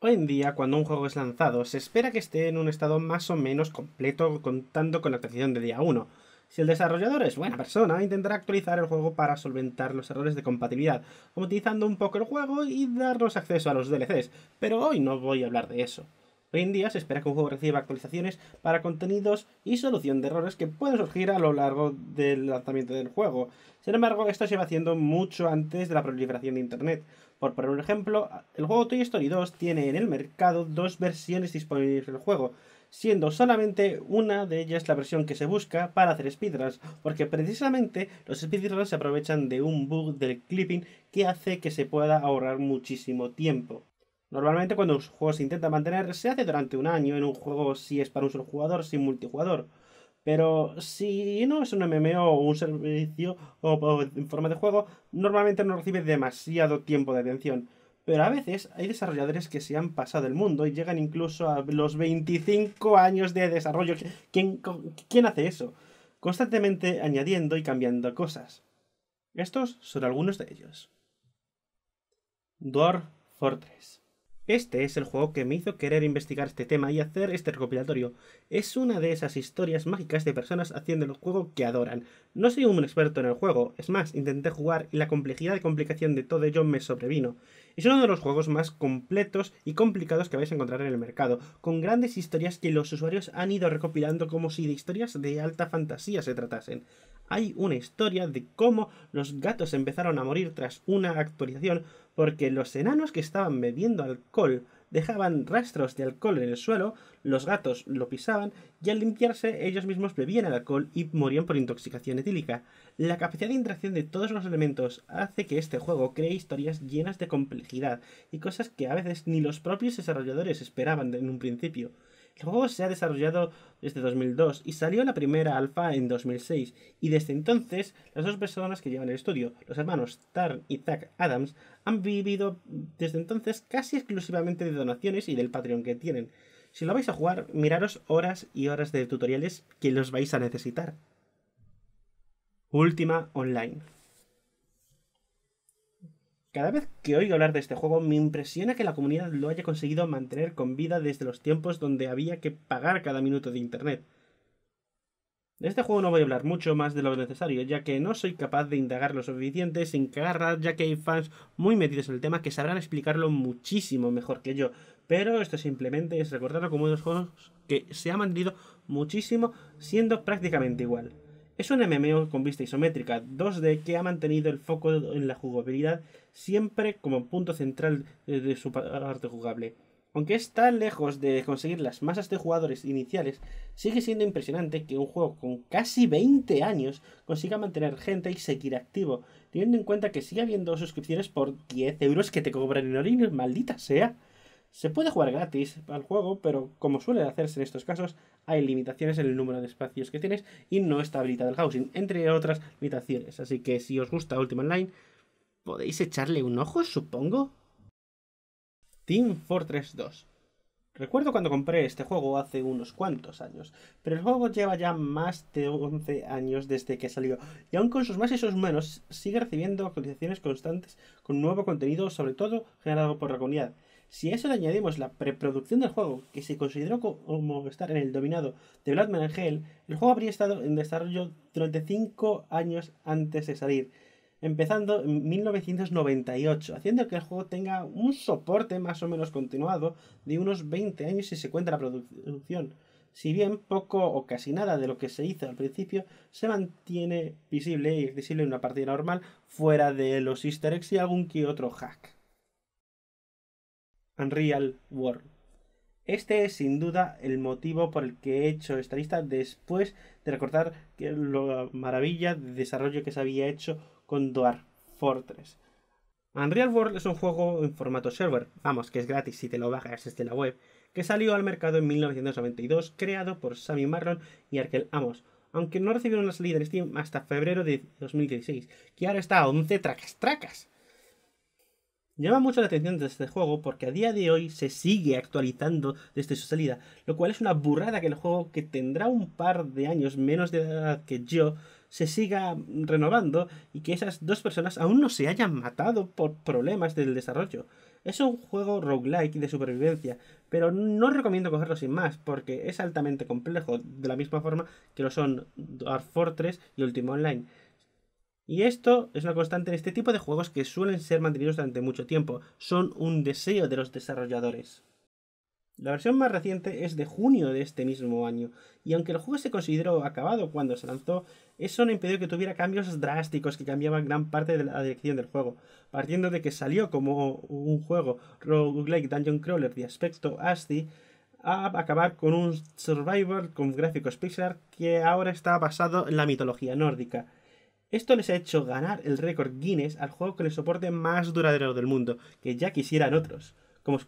Hoy en día, cuando un juego es lanzado, se espera que esté en un estado más o menos completo contando con la actualización de día 1. Si el desarrollador es buena persona, intentará actualizar el juego para solventar los errores de compatibilidad, utilizando un poco el juego y darnos acceso a los DLCs, pero hoy no voy a hablar de eso. Hoy en día se espera que un juego reciba actualizaciones para contenidos y solución de errores que pueden surgir a lo largo del lanzamiento del juego. Sin embargo, esto se va haciendo mucho antes de la proliferación de Internet. Por poner un ejemplo, el juego Toy Story 2 tiene en el mercado dos versiones disponibles del juego, siendo solamente una de ellas la versión que se busca para hacer speedruns, porque precisamente los speedruns se aprovechan de un bug del clipping que hace que se pueda ahorrar muchísimo tiempo. Normalmente cuando un juego se intenta mantener, se hace durante un año en un juego si es para un solo jugador, sin multijugador. Pero si no es un MMO o un servicio o, en forma de juego, normalmente no recibe demasiado tiempo de atención. Pero a veces hay desarrolladores que se han pasado el mundo y llegan incluso a los 25 años de desarrollo. ¿Quién, quién hace eso? Constantemente añadiendo y cambiando cosas. Estos son algunos de ellos. Dwarf Fortress. Este es el juego que me hizo querer investigar este tema y hacer este recopilatorio. Es una de esas historias mágicas de personas haciendo el juego que adoran. No soy un experto en el juego, es más, intenté jugar y la complejidad y complicación de todo ello me sobrevino. Es uno de los juegos más completos y complicados que vais a encontrar en el mercado, con grandes historias que los usuarios han ido recopilando como si de historias de alta fantasía se tratasen hay una historia de cómo los gatos empezaron a morir tras una actualización porque los enanos que estaban bebiendo alcohol dejaban rastros de alcohol en el suelo, los gatos lo pisaban y al limpiarse ellos mismos bebían el alcohol y morían por intoxicación etílica. La capacidad de interacción de todos los elementos hace que este juego cree historias llenas de complejidad y cosas que a veces ni los propios desarrolladores esperaban en un principio. El juego se ha desarrollado desde 2002 y salió la primera alfa en 2006 y desde entonces las dos personas que llevan el estudio, los hermanos Tarn y Zack Adams, han vivido desde entonces casi exclusivamente de donaciones y del Patreon que tienen. Si lo vais a jugar, miraros horas y horas de tutoriales que los vais a necesitar. Última online. Cada vez que oigo hablar de este juego me impresiona que la comunidad lo haya conseguido mantener con vida desde los tiempos donde había que pagar cada minuto de internet. De este juego no voy a hablar mucho más de lo necesario, ya que no soy capaz de indagar lo suficiente sin cagarras, ya que hay fans muy metidos en el tema que sabrán explicarlo muchísimo mejor que yo. Pero esto simplemente es recordarlo como unos juegos que se ha mantenido muchísimo siendo prácticamente igual. Es un MMO con vista isométrica 2D que ha mantenido el foco en la jugabilidad siempre como punto central de su parte jugable. Aunque está lejos de conseguir las masas de jugadores iniciales, sigue siendo impresionante que un juego con casi 20 años consiga mantener gente y seguir activo, teniendo en cuenta que sigue habiendo suscripciones por 10 euros que te cobran en orines, maldita sea. Se puede jugar gratis al juego, pero como suele hacerse en estos casos, hay limitaciones en el número de espacios que tienes y no está habilitado el housing, entre otras limitaciones. Así que si os gusta Ultima Online, podéis echarle un ojo, supongo. Team Fortress 2. Recuerdo cuando compré este juego hace unos cuantos años, pero el juego lleva ya más de 11 años desde que salió, y aun con sus más y sus menos, sigue recibiendo actualizaciones constantes con nuevo contenido, sobre todo generado por la comunidad. Si a eso le añadimos la preproducción del juego, que se consideró como estar en el dominado de Bloodman Hell, el juego habría estado en desarrollo durante 5 años antes de salir, empezando en 1998, haciendo que el juego tenga un soporte más o menos continuado de unos 20 años si se cuenta la producción. Si bien poco o casi nada de lo que se hizo al principio se mantiene visible y accesible en una partida normal, fuera de los easter eggs y algún que otro hack. Unreal World. Este es sin duda el motivo por el que he hecho esta lista después de recordar la maravilla de desarrollo que se había hecho con Dwarf Fortress. Unreal World es un juego en formato server, vamos, que es gratis si te lo bajas desde la web, que salió al mercado en 1992, creado por Sammy Marlon y Arkel Amos, aunque no recibieron la salida en Steam hasta febrero de 2016, que ahora está a 11 tracas tracas. Llama mucho la atención de este juego porque a día de hoy se sigue actualizando desde su salida, lo cual es una burrada que el juego que tendrá un par de años menos de edad que yo se siga renovando y que esas dos personas aún no se hayan matado por problemas del desarrollo. Es un juego roguelike de supervivencia, pero no recomiendo cogerlo sin más porque es altamente complejo, de la misma forma que lo son Dark Fortress y Ultima Online. Y esto es una constante en este tipo de juegos que suelen ser mantenidos durante mucho tiempo, son un deseo de los desarrolladores. La versión más reciente es de junio de este mismo año, y aunque el juego se consideró acabado cuando se lanzó, eso no impidió que tuviera cambios drásticos que cambiaban gran parte de la dirección del juego, partiendo de que salió como un juego roguelike dungeon crawler de aspecto ASCII a acabar con un survival con gráficos Pixar que ahora está basado en la mitología nórdica. Esto les ha hecho ganar el récord Guinness al juego con el soporte más duradero del mundo, que ya quisieran otros. Como